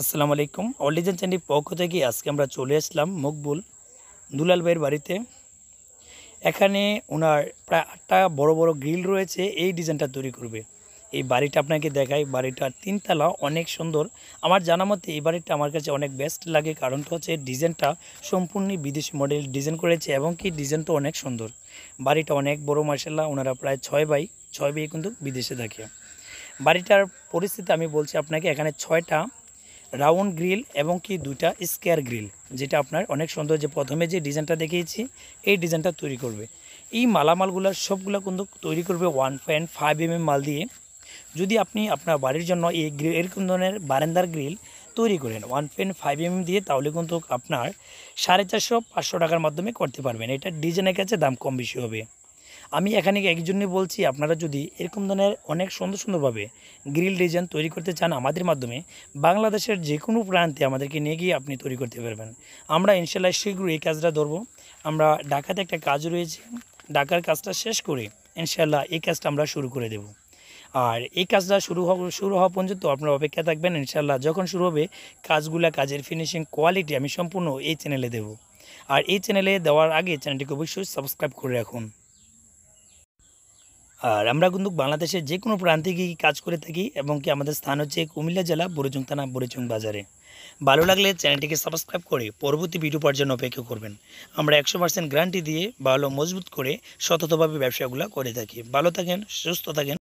আসসালামু আলাইকুম অলিজেন চ্যান্ডির পক্ষ থেকে আজকে আমরা চলে আসলাম মকবুল দুলাল ভাইয়ের বাড়িতে এখানে ওনার প্রায় আটটা বড় বড় গ্রিল রয়েছে এই ডিজাইনটা তৈরি করবে এই বাড়িটা আপনাকে দেখাই বাড়িটার তিনতলা অনেক সুন্দর আমার জানা মতে এই বাড়িটা আমার কাছে অনেক বেস্ট লাগে কারণটা হচ্ছে ডিজাইনটা সম্পূর্ণ বিদেশি মডেল ডিজাইন করেছে এবং কি ডিজাইনটা অনেক সুন্দর বাড়িটা অনেক বড় মার্শাল্লাহ ওনারা প্রায় ছয় বাই ছয় বাই কিন্তু বিদেশে থাকে বাড়িটার পরিস্থিতি আমি বলছি আপনাকে এখানে ছয়টা রাউন্ড গ্রিল এবং কি দুইটা স্কোয়ার গ্রিল যেটা আপনার অনেক সুন্দর যে প্রথমে যে ডিজাইনটা দেখিয়েছি এই ডিজাইনটা তৈরি করবে এই মালামালগুলো সবগুলো কিন্তু তৈরি করবে ওয়ান পয়েন্ট ফাইভ এম মাল দিয়ে যদি আপনি আপনার বাড়ির জন্য এই গ্রিল এরকম ধরনের বারান্দার গ্রিল তৈরি করেন ওয়ান পয়েন্ট ফাইভ এম দিয়ে তাহলে কিন্তু আপনার সাড়ে চারশো পাঁচশো টাকার মাধ্যমে করতে পারবেন এটা ডিজাইনের কাছে দাম কম বেশি হবে আমি এখানে একজনই বলছি আপনারা যদি এরকম ধরনের অনেক সুন্দর সুন্দরভাবে গ্রিল ডিজাইন তৈরি করতে চান আমাদের মাধ্যমে বাংলাদেশের যে কোনো প্রান্তে আমাদেরকে নিয়ে গিয়ে আপনি তৈরি করতে পারবেন আমরা ইনশাল্লাহ শীঘ্রই এই কাজটা ধরবো আমরা ঢাকাতে একটা কাজ রয়েছে ঢাকার কাজটা শেষ করে ইনশাল্লাহ এই কাজটা আমরা শুরু করে দেবো আর এই কাজটা শুরু হওয়া শুরু হওয়া পর্যন্ত আপনারা অপেক্ষা থাকবেন ইনশাল্লাহ যখন শুরু হবে কাজগুলা কাজের ফিনিশিং কোয়ালিটি আমি সম্পূর্ণ এই চ্যানেলে দেব আর এই চ্যানেলে দেওয়ার আগে চ্যানেলটিকে অবশ্যই সাবস্ক্রাইব করে রাখুন আর আমরা কিন্তু বাংলাদেশের যে কোনো প্রান্তে গিয়ে কাজ করে থাকি এবং কি আমাদের স্থান হচ্ছে কুমিল্লা জেলা বুড়িচং থানা বুড়িচং বাজারে ভালো লাগলে চ্যানেলটিকে সাবস্ক্রাইব করে পরবর্তী ভিডিও পাওয়ার জন্য অপেক্ষা করবেন আমরা একশো পার্সেন্ট গ্যারান্টি দিয়ে ভালো মজবুত করে সততভাবে ব্যবসাগুলো করে থাকি ভালো থাকেন সুস্থ থাকেন